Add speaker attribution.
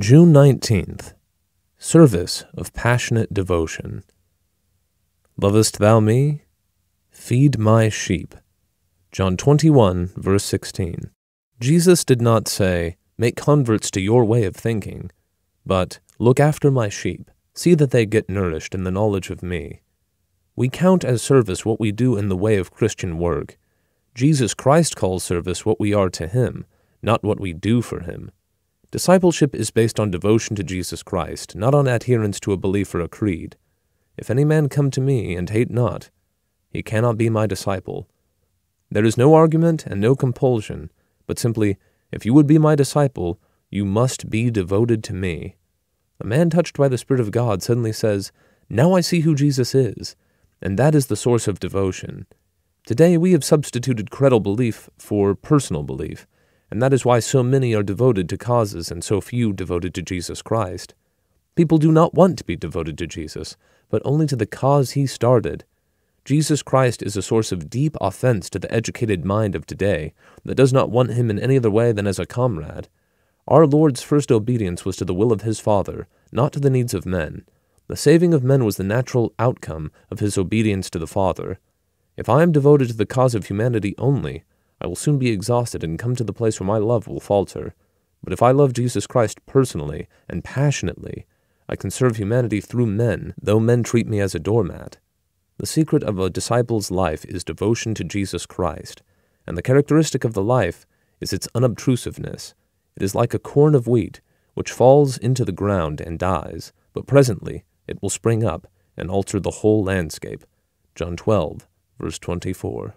Speaker 1: June 19th, Service of Passionate Devotion. Lovest thou me? Feed my sheep. John 21, verse 16. Jesus did not say, Make converts to your way of thinking, but look after my sheep, see that they get nourished in the knowledge of me. We count as service what we do in the way of Christian work. Jesus Christ calls service what we are to him, not what we do for him. Discipleship is based on devotion to Jesus Christ, not on adherence to a belief or a creed. If any man come to me and hate not, he cannot be my disciple. There is no argument and no compulsion, but simply, if you would be my disciple, you must be devoted to me. A man touched by the Spirit of God suddenly says, Now I see who Jesus is, and that is the source of devotion. Today we have substituted credal belief for personal belief and that is why so many are devoted to causes and so few devoted to Jesus Christ. People do not want to be devoted to Jesus, but only to the cause he started. Jesus Christ is a source of deep offense to the educated mind of today that does not want him in any other way than as a comrade. Our Lord's first obedience was to the will of his Father, not to the needs of men. The saving of men was the natural outcome of his obedience to the Father. If I am devoted to the cause of humanity only, I will soon be exhausted and come to the place where my love will falter. But if I love Jesus Christ personally and passionately, I can serve humanity through men, though men treat me as a doormat. The secret of a disciple's life is devotion to Jesus Christ, and the characteristic of the life is its unobtrusiveness. It is like a corn of wheat, which falls into the ground and dies, but presently it will spring up and alter the whole landscape. John 12, verse 24.